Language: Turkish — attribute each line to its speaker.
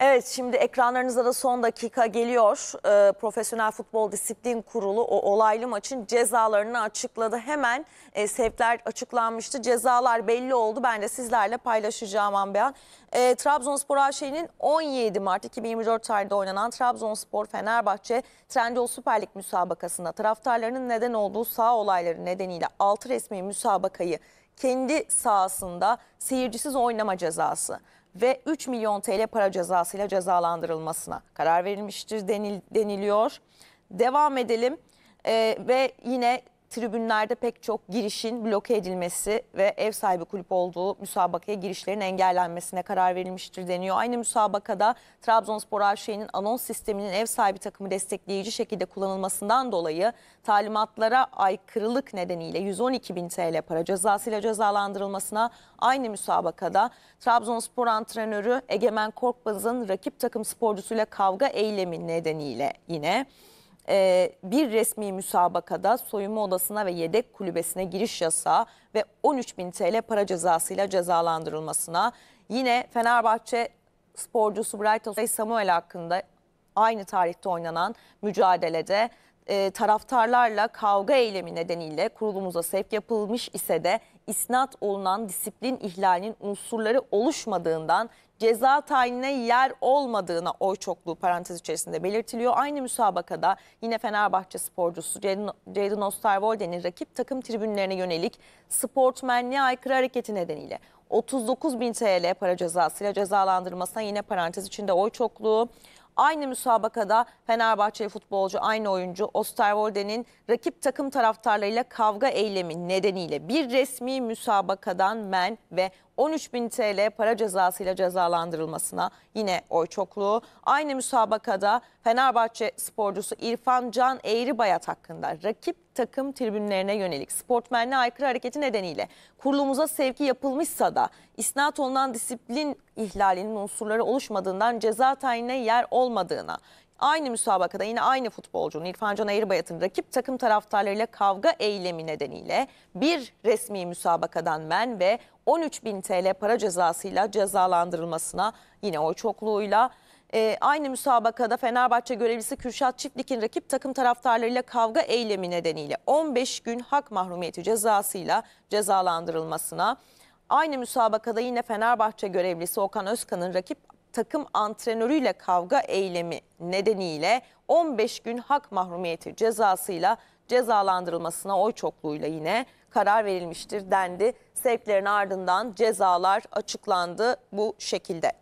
Speaker 1: Evet şimdi ekranlarınıza da son dakika geliyor. Ee, Profesyonel Futbol Disiplin Kurulu o olaylı maçın cezalarını açıkladı. Hemen e, sevkler açıklanmıştı. Cezalar belli oldu. Ben de sizlerle paylaşacağım an beyan. E, ee, Trabzonspor AŞ'nin 17 Mart 2024 tarihinde oynanan Trabzonspor Fenerbahçe Trendyol Süper Lig müsabakasında taraftarlarının neden olduğu sağ olayları nedeniyle 6 resmi müsabakayı kendi sahasında seyircisiz oynama cezası ve 3 milyon TL para cezasıyla cezalandırılmasına karar verilmiştir denil, deniliyor. Devam edelim ee, ve yine tribünlerde pek çok girişin bloke edilmesi ve ev sahibi kulüp olduğu müsabakaya girişlerin engellenmesine karar verilmiştir deniyor. Aynı müsabakada Trabzonspor AŞ'nin anons sisteminin ev sahibi takımı destekleyici şekilde kullanılmasından dolayı talimatlara aykırılık nedeniyle 112 bin TL para cezasıyla cezalandırılmasına aynı müsabakada Trabzonspor antrenörü Egemen Korkmaz'ın rakip takım sporcusuyla kavga eylemi nedeniyle yine e, bir resmi müsabakada soyunma odasına ve yedek kulübesine giriş yasağı ve 13 bin TL para cezasıyla cezalandırılmasına. Yine Fenerbahçe sporcusu Bright Samuel hakkında aynı tarihte oynanan mücadelede e, taraftarlarla kavga eylemi nedeniyle kurulumuza sevk yapılmış ise de isnat olunan disiplin ihlalinin unsurları oluşmadığından ceza tayinine yer olmadığına oy çokluğu parantez içerisinde belirtiliyor. Aynı müsabakada yine Fenerbahçe sporcusu Jadon Osterwolde'nin rakip takım tribünlerine yönelik sportmenliğe aykırı hareketi nedeniyle 39 bin TL para cezasıyla cezalandırmasına yine parantez içinde oy çokluğu. Aynı müsabakada Fenerbahçeli futbolcu aynı oyuncu Osterwolde'nin rakip takım taraftarlarıyla kavga eylemi nedeniyle bir resmi müsabakadan men ve 13 bin TL para cezası ile cezalandırılmasına yine oy çokluğu. Aynı müsabakada Fenerbahçe sporcusu İrfan Can Eğribayat hakkında rakip takım tribünlerine yönelik sportmenliğe aykırı hareketi nedeniyle kurulumuza sevki yapılmışsa da isnat olunan disiplin ihlalinin unsurları oluşmadığından ceza tayinine yer olmadığına Aynı müsabakada yine aynı futbolcunun İrfan Can Ayrıbayat'ın rakip takım taraftarlarıyla kavga eylemi nedeniyle bir resmi müsabakadan men ve 13 bin TL para cezasıyla cezalandırılmasına yine oy çokluğuyla e, aynı müsabakada Fenerbahçe görevlisi Kürşat Çiftlik'in rakip takım taraftarlarıyla kavga eylemi nedeniyle 15 gün hak mahrumiyeti cezasıyla cezalandırılmasına Aynı müsabakada yine Fenerbahçe görevlisi Okan Özkan'ın rakip takım antrenörüyle kavga eylemi nedeniyle 15 gün hak mahrumiyeti cezasıyla cezalandırılmasına oy çokluğuyla yine karar verilmiştir dendi. Sevklerin ardından cezalar açıklandı bu şekilde.